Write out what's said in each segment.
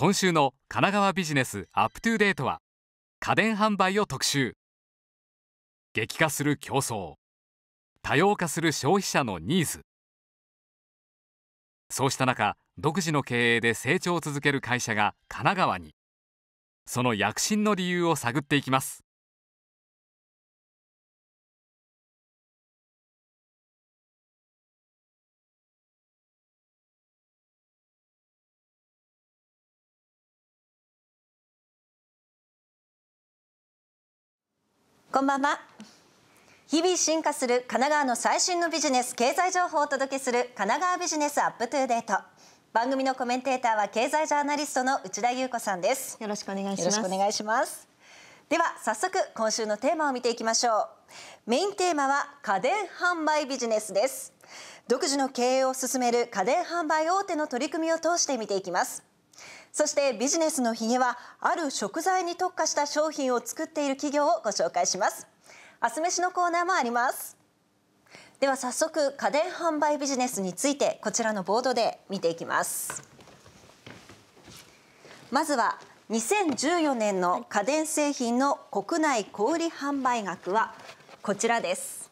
今週の神奈川ビジネスアップトゥデートは家電販売を特集激化する競争多様化する消費者のニーズそうした中独自の経営で成長を続ける会社が神奈川にその躍進の理由を探っていきますこんばんは日々進化する神奈川の最新のビジネス経済情報をお届けする神奈川ビジネスアップトゥデート番組のコメンテーターは経済ジャーナリストの内田裕子さんですよろしくお願いしますよろしくお願いしますでは早速今週のテーマを見ていきましょうメインテーマは家電販売ビジネスです独自の経営を進める家電販売大手の取り組みを通して見ていきますそしてビジネスのヒゲはある食材に特化した商品を作っている企業をご紹介します明日飯のコーナーもありますでは早速家電販売ビジネスについてこちらのボードで見ていきますまずは2014年の家電製品の国内小売販売額はこちらです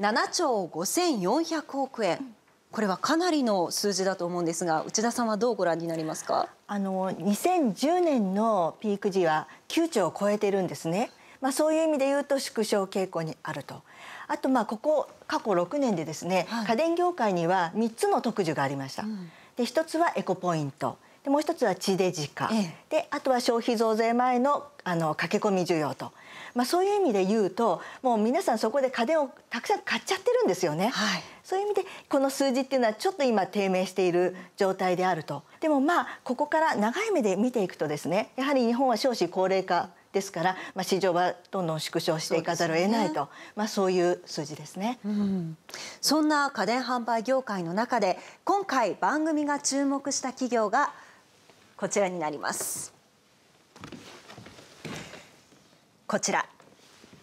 7兆5400億円、これはかなりの数字だと思うんですが内田さんはどうご覧になりますかあの2010年のピーク時は9兆を超えてるんですね。まあ、そういう意味で言うと縮小傾向にあると。あとまあここ過去6年でですね、はい、家電業界には3つの特需がありました。うん、で一つはエコポイントでもう一つは地デジ化、ええ、であとは消費増税前のあの駆け込み需要と、まあ、そういう意味で言うともう皆さんそこで家電をたくさん買っちゃってるんですよね、はい、そういう意味でこの数字っていうのはちょっと今低迷している状態であるとでもまあここから長い目で見ていくとですねやはり日本は少子高齢化ですから、まあ、市場はどんどん縮小していかざるを得ないと、ね、まあ、そういう数字ですね、うん、そんな家電販売業界の中で今回番組が注目した企業が「こちらになりますこちら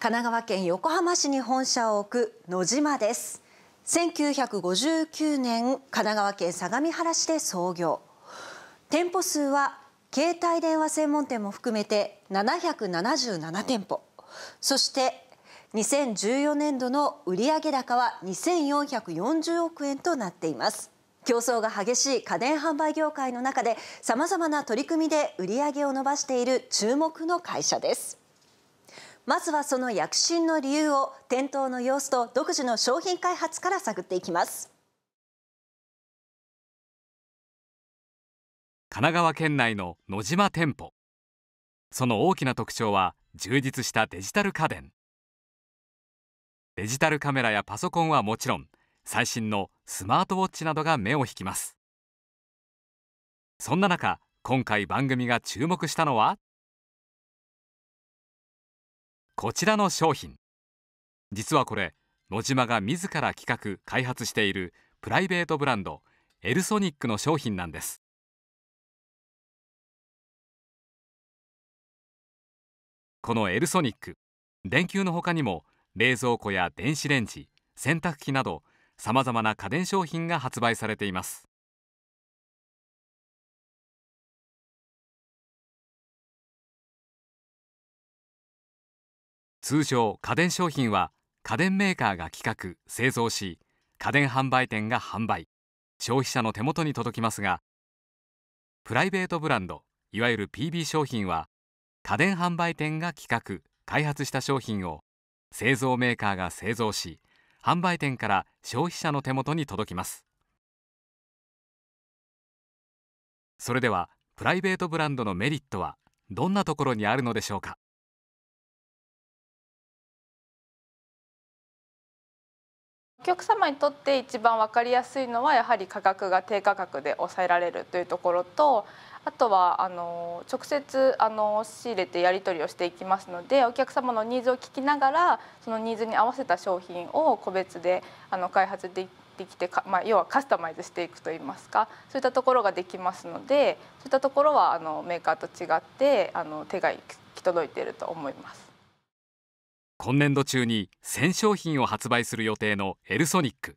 神奈川県横浜市に本社を置く野島です1959年神奈川県相模原市で創業店舗数は携帯電話専門店も含めて777店舗そして2014年度の売上高は2440億円となっています競争が激しい家電販売業界の中でさまざまな取り組みで売り上げを伸ばしている注目の会社です。まずはその躍進の理由を店頭の様子と独自の商品開発から探っていきます。神奈川県内の野島店舗その大きな特徴は充実したデジタル家電デジタルカメラやパソコンはもちろん最新のスマートウォッチなどが目を引きますそんな中今回番組が注目したのはこちらの商品実はこれ野島が自ら企画開発しているプライベートブランドエルソニックの商品なんですこのエルソニック電球のほかにも冷蔵庫や電子レンジ洗濯機などさまざまな家電商品が発売されています通常家電商品は家電メーカーが企画製造し家電販売店が販売消費者の手元に届きますがプライベートブランドいわゆる PB 商品は家電販売店が企画開発した商品を製造メーカーが製造し販売店から消費者の手元に届きますそれではプライベートブランドのメリットはどんなところにあるのでしょうかお客様にとって一番分かりやすいのはやはり価格が低価格で抑えられるというところとあとはあの直接あの仕入れてやり取りをしていきますのでお客様のニーズを聞きながらそのニーズに合わせた商品を個別であの開発できてまあ、要はカスタマイズしていくといいますかそういったところができますのでそういったところはあのメーカーと違ってあの手が行き届いていると思います今年度中に1000商品を発売する予定のエルソニック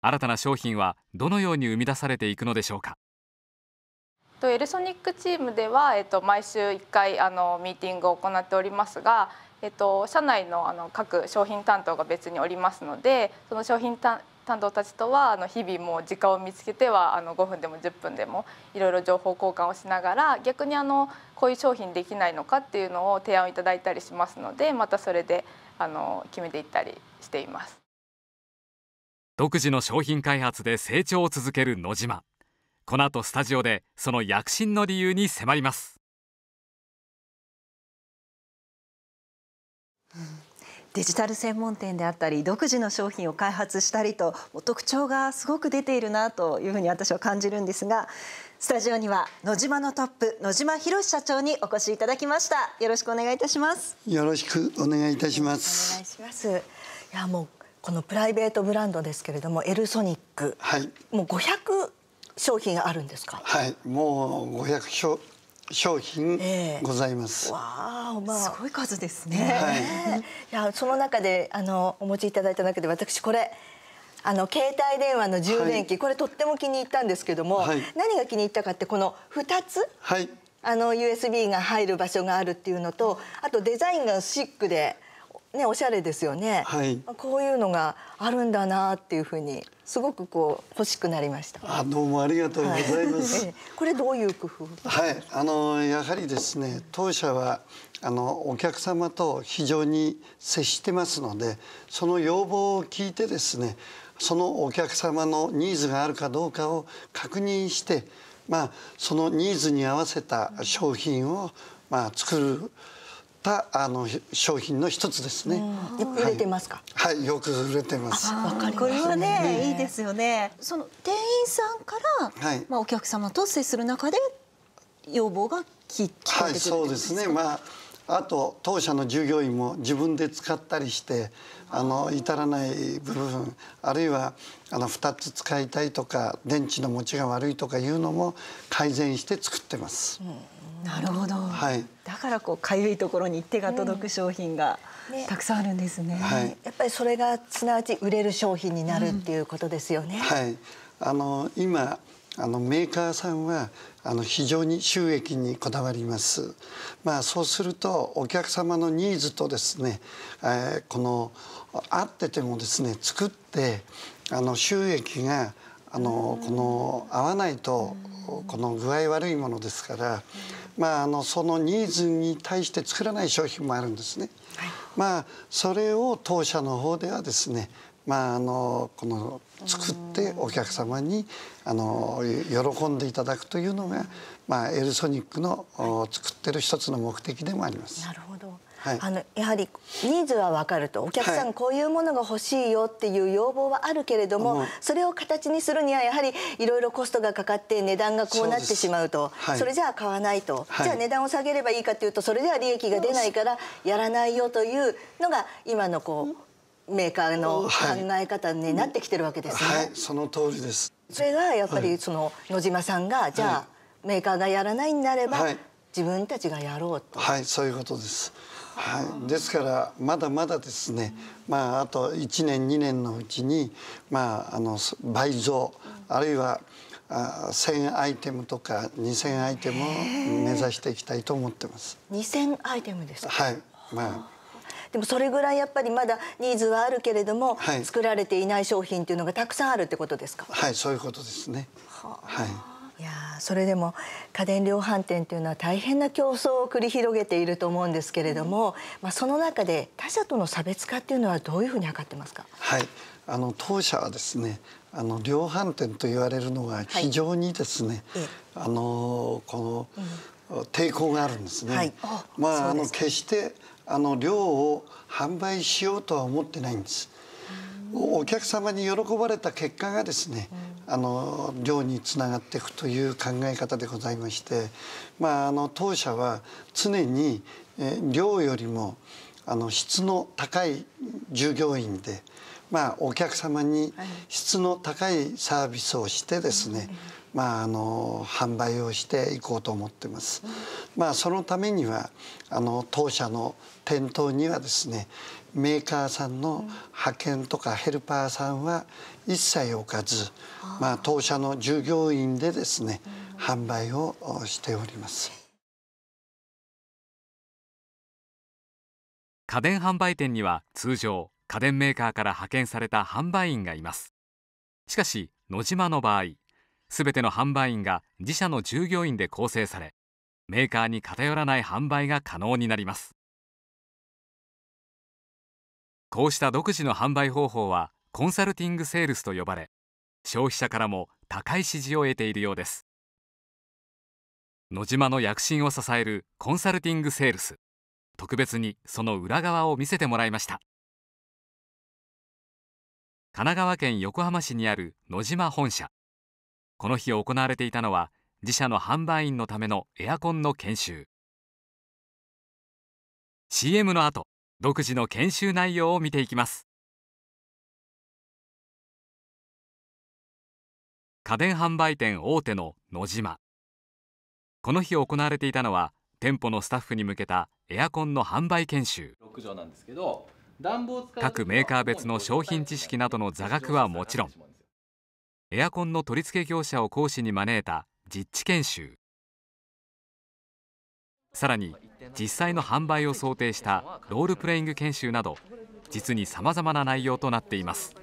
新たな商品はどのように生み出されていくのでしょうかとエルソニックチームでは、えっと、毎週1回あのミーティングを行っておりますが、えっと、社内のあの各商品担当が別におりますのでその商品担当たちとはあの日々もう時間を見つけてはあの5分でも10分でもいろいろ情報交換をしながら逆にあのこういう商品できないのかっていうのを提案いただいたりしますのでまたそれであの決めていったりしています。独自の商品開発で成長を続ける野島。この後スタジオでその躍進の理由に迫ります、デジタル専門店であったり独自の商品を開発したりと特徴がすごく出ているなというふうに私は感じるんですがスタジオには野島のトップ野島博社長にお越しいただきましたよろしくお願いいたしますよろしくお願いいたしますお願いしますいやもうこのプライベートブランドですけれどもエルソニック、はい、もう500商品あるんですかはいもう五百0商商品ございます。えー、わあ、まあ、すごい数ですね。はい、いや、その中で、あの、お持ちいただいた中で、私これ。あの携帯電話の充電器、はい、これとっても気に入ったんですけども、はい、何が気に入ったかってこの二つ、はい、あの USB が入る場所があるっていうのとあとデザインがシックでね、おしゃれですよね、はい、こういうのがあるんだなっていうふうにすごくこう欲しくなりました。あどうもありがとうございます。は い、これどういう工夫？はい、あのやはりですね、当社はあのお客様と非常に接してますので、その要望を聞いてですね、そのお客様のニーズがあるかどうかを確認して、まあそのニーズに合わせた商品をまあ作る。たあの商品の一つですね。売れてますか。はい、よく売れてます。わかりこれはね、ねいいですよね。その店員さんから、はい、まあお客様と接する中で要望が聞はい、そうですね。まああと当社の従業員も自分で使ったりしてあの至らない部分あるいはあの二つ使いたいとか電池の持ちが悪いとかいうのも改善して作ってます。うんなるほど、はい、だからこうかゆいところに手が届く商品がたくさんあるんですねねはい、やっぱりそれがすなわち売れる商品になるっていうことですよね。うん、はいあの今あのメーカーさんはあの非常に収益にこだわります。まあそうするとお客様のニーズとですね、えー、この合っててもですね作ってあの収益があのこの合わないとこの具合悪いものですから、まあ、あのそのニーズに対して作らない商品もあるんですね。はい、まあ、それを当社の方ではですね、まあ、あのこの作ってお客様にあの喜んでいただくというのが、まあ、エルソニックの作ってる一つの目的でもあります。なるほどはい、あのやはりニーズは分かるとお客さんこういうものが欲しいよっていう要望はあるけれども、はい、それを形にするにはやはりいろいろコストがかかって値段がこうなってしまうとそれじゃあ買わないと、じゃあ値段を下げればいいかというとそれでは利益が出ないからやらないよというのが今のこうメーカーの考え方になってきてるわけですね。はい、その通りですそれがやっぱりその野島さんがじゃあメーカーがやらないんであれば、自分たちがやろうと。はい、そういうことです。はい、ですからまだまだですね、まあ、あと1年2年のうちに、まあ、あの倍増あるいはあ1000アイテムとか2000アイテムを目指していきたいと思ってます。2000アイテムですはい、まあでもそれぐらいやっぱりまだニーズはあるけれども、はい、作られていない商品というのがたくさんあるってことですか。はい、そういうことですね。はあ、はい。やそれでも家電量販店というのは大変な競争を繰り広げていると思うんですけれども、まあ、その中で他社との差別化っていうのはどういうふうに図ってますか、はい、あの当社はですねあの量販店と言われるのが非常にですね、はい、あのこの、うん、抵抗があるんですね。はい、まああの決してあの量を販売しようとは思ってないんです。お客様に喜ばれた結果がですね、あの漁につながっていくという考え方でございまして、まあ、あの当社は常に、え漁よりもあの質の高い従業員で。まあ、お客様に質の高いサービスをしてですね、まあ、あの販売をしていこうと思ってます。まあ、そのためにはあの当社の店頭にはですねメーカーさんの派遣とかヘルパーさんは一切置かず、まあ、当社の従業員でですね販売をしております。家電販売店には通常家電メーカーから派遣された販売員がいますしかし野島の場合全ての販売員が自社の従業員で構成されメーカーに偏らない販売が可能になりますこうした独自の販売方法はコンサルティングセールスと呼ばれ消費者からも高い支持を得ているようです野島の躍進を支えるコンサルティングセールス特別にその裏側を見せてもらいました神奈川県横浜市にある野島本社この日行われていたのは自社の販売員のためのエアコンの研修 CM の後独自の研修内容を見ていきます家電販売店大手の野島この日行われていたのは店舗のスタッフに向けたエアコンの販売研修6畳なんですけど各メーカー別の商品知識などの座学はもちろんエアコンの取り付け業者を講師に招いた実地研修さらに実際の販売を想定したロールプレイング研修など実にさまざまな内容となっています。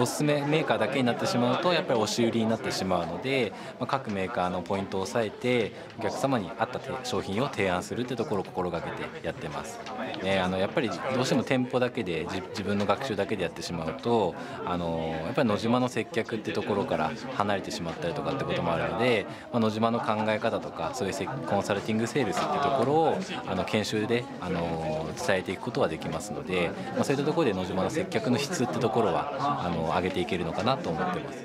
おすすめメーカーだけになってしまうとやっぱり押し売りになってしまうので、まあ、各メーカーのポイントを抑えてお客様に合った商品を提案するってところを心がけてやってます、ね、あのやっぱりどうしても店舗だけで自分の学習だけでやってしまうとあのやっぱり野島の接客ってところから離れてしまったりとかってこともあるので、まあ、野島の考え方とかそういうコンサルティングセールスってところをあの研修であの伝えていくことはできますので、まあ、そういったところで野島の接客の質ってところはあの上げていけるのかなと思ってます。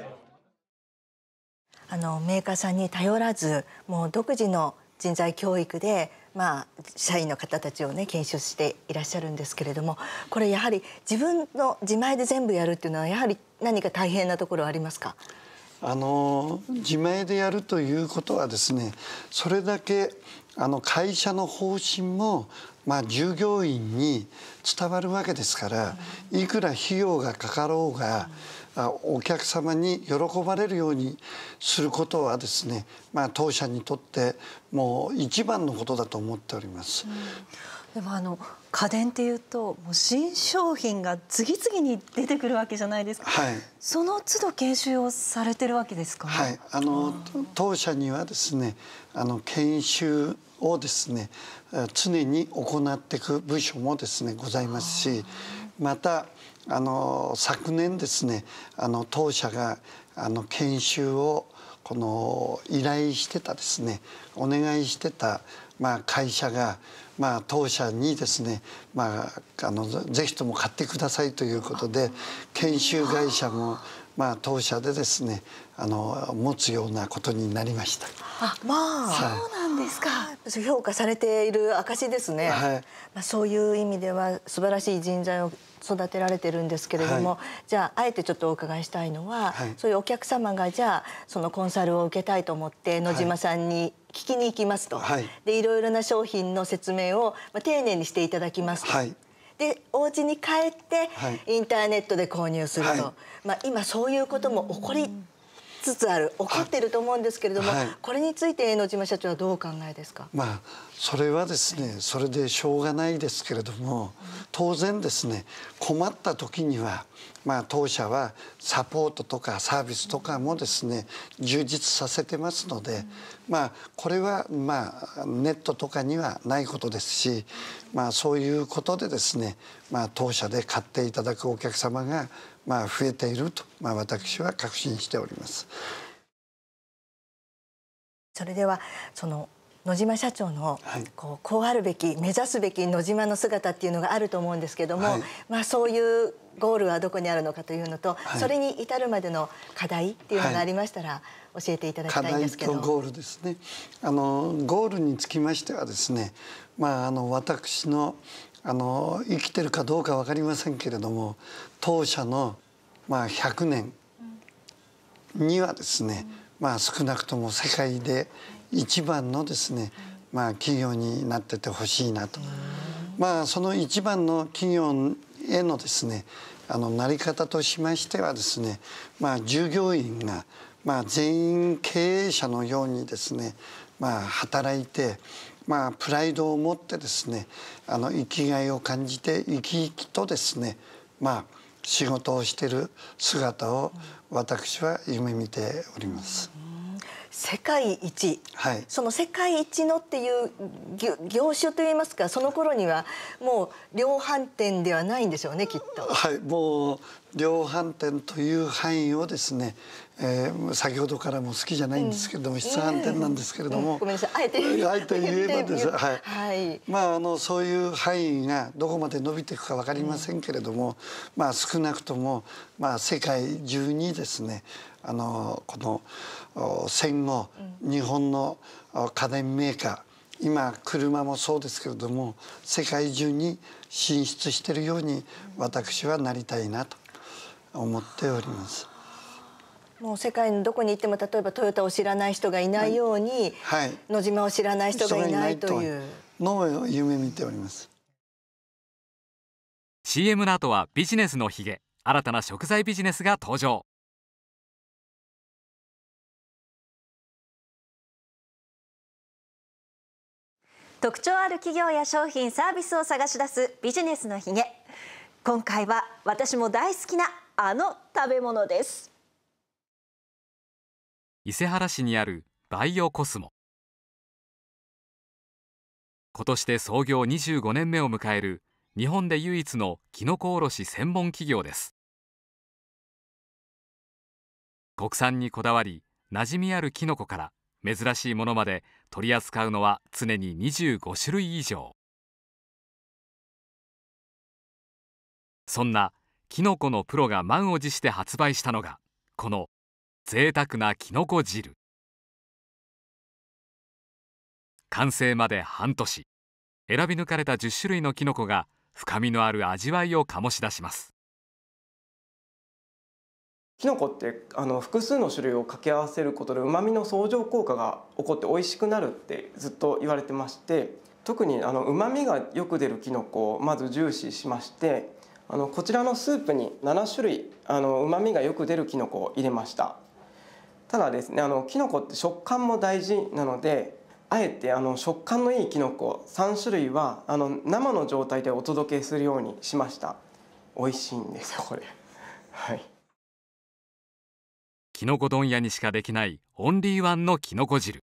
あのメーカーさんに頼らずもう独自の人材教育で、まあ、社員の方たちを、ね、研修していらっしゃるんですけれどもこれやはり自分の自前で全部やるっていうのはやはり何か大変なところありますかあの自前でやるということはですねそれだけあの会社の方針もまあ、従業員に伝わるわけですからいくら費用がかかろうがお客様に喜ばれるようにすることはですね、まあ、当社にとってもう一番のことだと思っております。うん、でもあの家電っていうともう新商品が次々に出てくるわけじゃないですか、はい、その都度研修をされてるわけですか、はい、あの当社にはですねあの研修をですね常に行っていく部署もですねございますしまたあの昨年ですねあの当社があの研修をこの依頼してたですねお願いしてた、まあ、会社が、まあ、当社にですね、まあ、あのぜひとも買ってくださいということで研修会社も、まあ、当社でですねあの持つようなことになりました。あまあ、はい、そうなんですか、評価されている証ですね、はい、まあ、そういう意味では素晴らしい人材を育てられてるんですけれども、はい、じゃああえてちょっとお伺いしたいのは、はい、そういうお客様がじゃあそのコンサルを受けたいと思って野島さんに聞きに行きますと、はい、でいろいろな商品の説明を、まあ、丁寧にしていただきますと。はいでお家に帰ってインターネットで購入すると、まあ、今そういうことも起こりつつある起こってると思うんですけれども、はい、これについて江野島社長はどうお考えですか、まあそれはですねそれでしょうがないですけれども当然ですね困った時には、まあ、当社はサポートとかサービスとかもですね充実させてますので、まあ、これは、まあ、ネットとかにはないことですし、まあ、そういうことでですね、まあ、当社で買っていただくお客様が、まあ、増えていると、まあ、私は確信しております。それではその野島社長のこうこうあるべき目指すべき野島の姿っていうのがあると思うんですけども、はい、まあ、そういうゴールはどこにあるのかというのと、はい、それに至るまでの課題っていうのがありましたら、教えていただきたいんですけど、はい、ゴールですねあのゴールにつきましてはですね、まあ、あの私のあの生きてるかどうか分かりませんけれども当社の、まあ、100年にはですね、うんまあ、少なくとも世界で一番のですね、まあ、企業になっててほしいなと。まあ、その一番の企業へのですねあのなり方としましてはですね、まあ、従業員が、まあ、全員経営者のようにですね、まあ、働いて、まあ、プライドを持ってですねあの生きがいを感じて生き生きとですね、まあ、仕事をしている姿を私は夢見ております。世界一、はい、その世界一のっていう業種といいますかその頃にはもう量販店ではないんでしょうねきっと。はい、もう量販店という範囲をですねえー、先ほどからも好きじゃないんですけれども、質案点なんですけれども、あえて言えばです、はいはいまあ、あのそういう範囲がどこまで伸びていくか分かりませんけれども、まあ、少なくとも、まあ、世界中にですねあのこの戦後、日本の家電メーカー今車もそうですけれども世界中に進出しているように私はなりたいなと思っております。もう世界のどこに行っても例えばトヨタを知らない人がいないように、はい、野島を知らない人がいないというのを夢見ております CM の後はビジネスのヒゲ新たな食材ビジネスが登場特徴ある企業や商品サービスを探し出すビジネスのヒゲ今回は私も大好きなあの食べ物です伊勢原市にあるバイオコスモ今年で創業25年目を迎える日本で唯一のキノコ卸専門企業です国産にこだわり馴染みあるきのこから珍しいものまで取り扱うのは常に25種類以上そんなきのこのプロが満を持して発売したのがこの贅沢なきのこ汁完成まで半年選び抜かれた10種類のきのこが深みのある味わいを醸し出しますきのこってあの複数の種類を掛け合わせることでうまみの相乗効果が起こって美味しくなるってずっと言われてまして特にうまみがよく出るきのこをまず重視しましてあのこちらのスープに7種類うまみがよく出るきのこを入れました。ただですねあのキノコって食感も大事なのであえてあの食感のいいきのこ3種類はあの生の状態でお届けするようにしました美味しいんですよこれはいきのこ問屋にしかできないオンリーワンのきのこ汁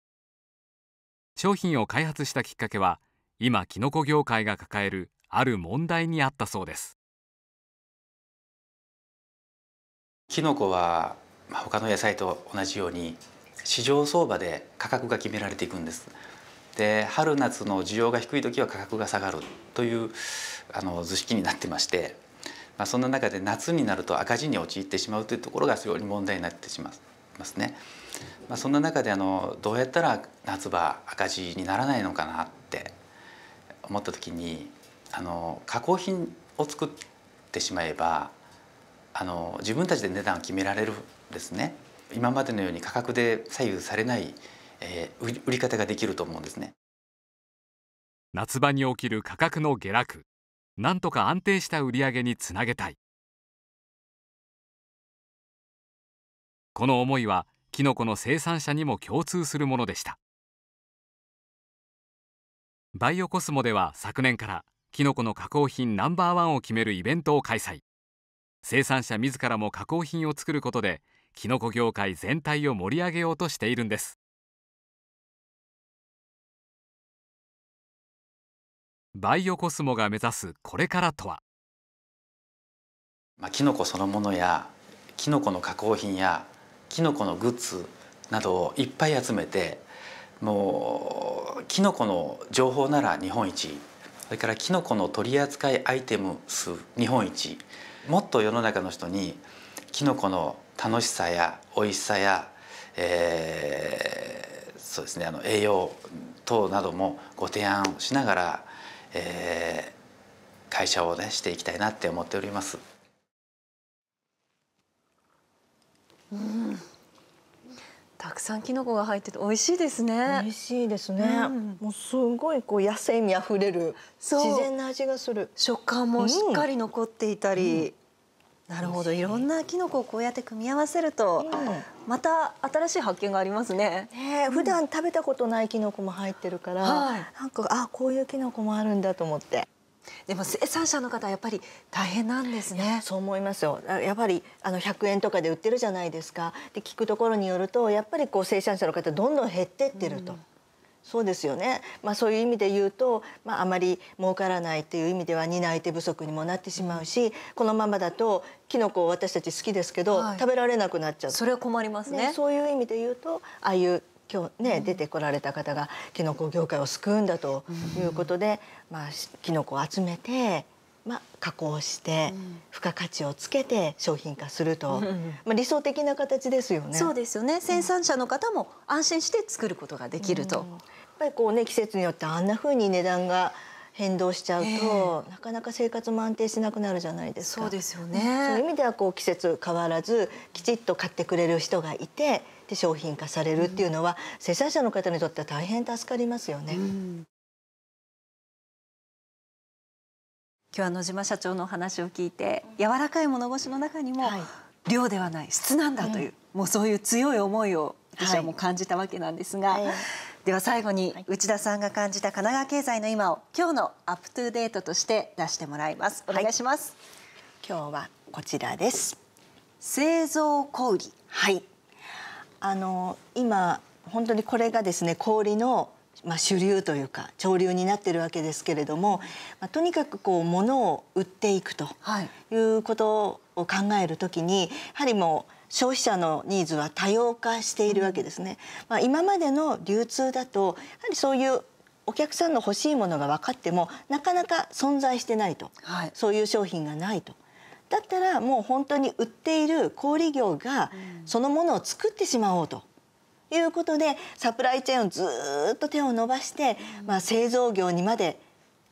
商品を開発したきっかけは今きのこ業界が抱えるある問題にあったそうですきのこはまあ、他の野菜と同じように市場相場で価格が決められていくんです。で春夏の需要が低い時は価格が下がるというあの図式になってまして、まあ、そんな中で夏になると赤字に陥ってしまうというところが非常に問題になってしまいますね。まあ、そんな中であのどうやったら夏場赤字にならないのかなって思った時にあの加工品を作ってしまえばあの自分たちで値段を決められるですね今までのように価格で左右されない、えー、売り方ができると思うんですね夏場に起きる価格の下落なんとか安定した売り上げにつなげたいこの思いはキノコの生産者にも共通するものでしたバイオコスモでは昨年からキノコの加工品ナンバーワンを決めるイベントを開催生産者自らも加工品を作ることできのこ業界全体を盛り上げようとしているんですバイオコスモが目指すこれからとは、まあ、キノコそのものやキノコの加工品やキノコのグッズなどをいっぱい集めてもうキノコの情報なら日本一それからキノコの取り扱いアイテム数日本一もっと世の中の人にきのこの楽しさや美味しさや、えー、そうですねあの栄養等などもご提案しながら、えー、会社をねしていきたいなって思っております。うんたくさんキノコが入ってて美味しいですね美味しいですね、うん、もうすごいこう野生味あふれる自然な味がする食感もしっかり残っていたり、なるほどいろんなキノコをこうやって組み合わせると、また新しい発見がありますね。ね、ん、普段食べたことないキノコも入ってるから、なんかあこういうキノコもあるんだと思って。でも生産者の方やっぱり大変なんですね。そう思いますよ。やっぱりあの100円とかで売ってるじゃないですか。で聞くところによるとやっぱりこう生産者の方どんどん減ってってると。うんそうですよね、まあ、そういう意味で言うと、まあ、あまり儲からないっていう意味では担い手不足にもなってしまうし、うん、このままだとキノコ私たち好きですけど、はい、食べられなくなっちゃうそれは困りますね、そういう意味で言うとああいう今日ね、出てこられた方がキノコ業界を救うんだということで、うん、まあ、キノコを集めてまあ、加工して付加価値をつけて商品化すると、まあ、理想的な形ですよね。そうですよね生産者の方も安心して作ることができると。うん、やっぱりこうね季節によってあんなふうに値段が変動しちゃうと、えー、なかなか生活も安定しなくなるじゃないですか。そうですよね。そういう意味ではこう季節変わらずきちっと買ってくれる人がいて、で商品化されるっていうのは、うん、生産者の方にとっては大変助かりますよね。うん今日は野島社長のお話を聞いて柔らかい物腰の中にも、量ではない質なんだという、うん、もうそういう強い思いを私はもう感じたわけなんですが、はい、では最後に内田さんが感じた神奈川経済の今を今日のアップトゥデートとして出してもらいますお願いします、はい、今日はこちらです製造小売はいあの今本当にこれがですね小売のまあ、主流というか潮流になっているわけですけれども、まあ、とにかくこう物を売っていくということを考えるときに、はい、やはりもう消費者のニーズは多様化しているわけですね。まあ、今までの流通だとやはりそういうお客さんの欲しいものが分かってもなかなか存在してないと、はい、そういう商品がないと。だったらもう本当に売っている小売業がそのものを作ってしまおうと。いうことでサプライチェーンをずっと手を伸ばして、まあ、製造業にまで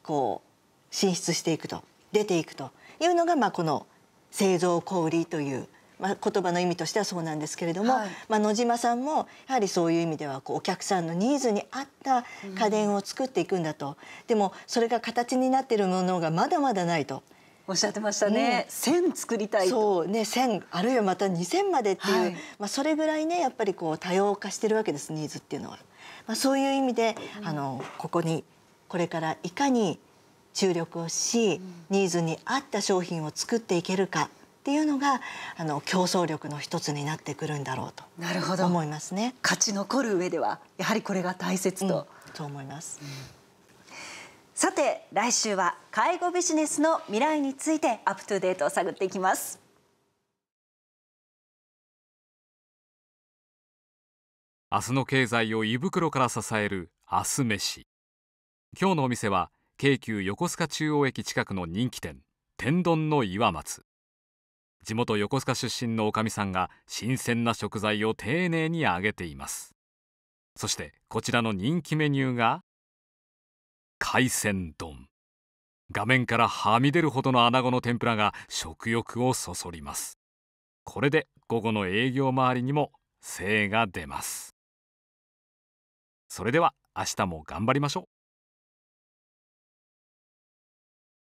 こう進出していくと出ていくというのが、まあ、この製造小売という、まあ、言葉の意味としてはそうなんですけれども、はい、まあ、野島さんもやはりそういう意味ではこうお客さんのニーズに合った家電を作っていくんだと、でもそれが形になっているものがまだまだないと。おっしゃってましたね。千、作りたい。そうね、千あるいはまた二千までっていう、はい、まあそれぐらいねやっぱりこう多様化してるわけですニーズっていうのは。まあそういう意味で、うん、あのここにこれからいかに注力をし、うん、ニーズに合った商品を作っていけるか。っていうのがあの競争力の一つになってくるんだろうとなるほど思いますね勝ち残る上ではやはりこれが大切と、うん、と思います、さて来週は介護ビジネスの未来についてアップトゥデートを探っていきます明日の経済を胃袋から支える明日飯今日のお店は京急横須賀中央駅近くの人気店天丼の岩松地元横須賀出身のおかみさんが新鮮な食材を丁寧に揚げていますそしてこちらの人気メニューが海鮮丼画面からはみ出るほどの穴子の天ぷらが食欲をそそりますこれで午後の営業周りにも精が出ますそれでは明日も頑張りましょう